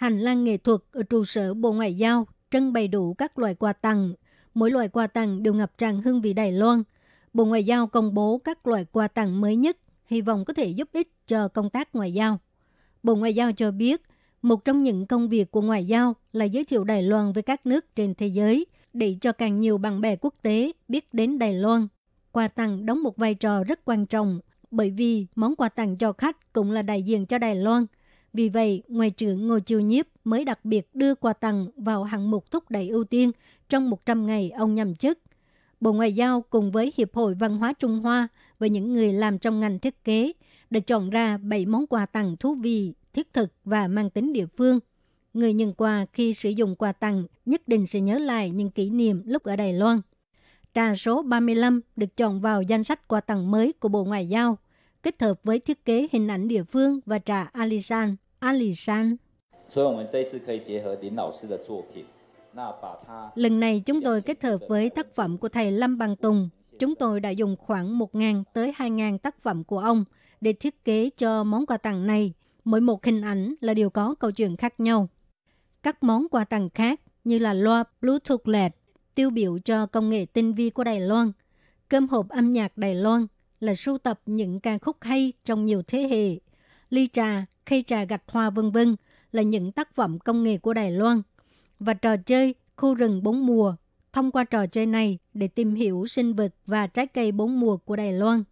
hành lang nghệ thuật ở trụ sở Bộ Ngoại giao trưng bày đủ các loại quà tặng. Mỗi loại quà tặng đều ngập tràn hương vị Đài Loan. Bộ Ngoại giao công bố các loại quà tặng mới nhất, hy vọng có thể giúp ích cho công tác ngoại giao. Bộ Ngoại giao cho biết, một trong những công việc của ngoại giao là giới thiệu Đài Loan với các nước trên thế giới để cho càng nhiều bạn bè quốc tế biết đến Đài Loan. Quà tặng đóng một vai trò rất quan trọng bởi vì món quà tặng cho khách cũng là đại diện cho Đài Loan – vì vậy, Ngoại trưởng Ngô Chiêu Nhiếp mới đặc biệt đưa quà tặng vào hạng mục thúc đẩy ưu tiên trong 100 ngày ông nhậm chức. Bộ Ngoại giao cùng với Hiệp hội Văn hóa Trung Hoa và những người làm trong ngành thiết kế đã chọn ra 7 món quà tặng thú vị, thiết thực và mang tính địa phương. Người nhận quà khi sử dụng quà tặng nhất định sẽ nhớ lại những kỷ niệm lúc ở Đài Loan. Trà số 35 được chọn vào danh sách quà tặng mới của Bộ Ngoại giao – kết hợp với thiết kế hình ảnh địa phương và trà Alisan. Alisan. Lần này chúng tôi kết hợp với tác phẩm của thầy Lâm Bằng Tùng. Chúng tôi đã dùng khoảng 1.000 tới 2.000 tác phẩm của ông để thiết kế cho món quà tặng này. Mỗi một hình ảnh là điều có câu chuyện khác nhau. Các món quà tặng khác như là loa Bluetooth LED, tiêu biểu cho công nghệ tinh vi của Đài Loan, cơm hộp âm nhạc Đài Loan – là sưu tập những ca khúc hay trong nhiều thế hệ. Ly trà, khay trà gạch hoa vân vân là những tác phẩm công nghệ của Đài Loan. Và trò chơi khu rừng bốn mùa, thông qua trò chơi này để tìm hiểu sinh vật và trái cây bốn mùa của Đài Loan.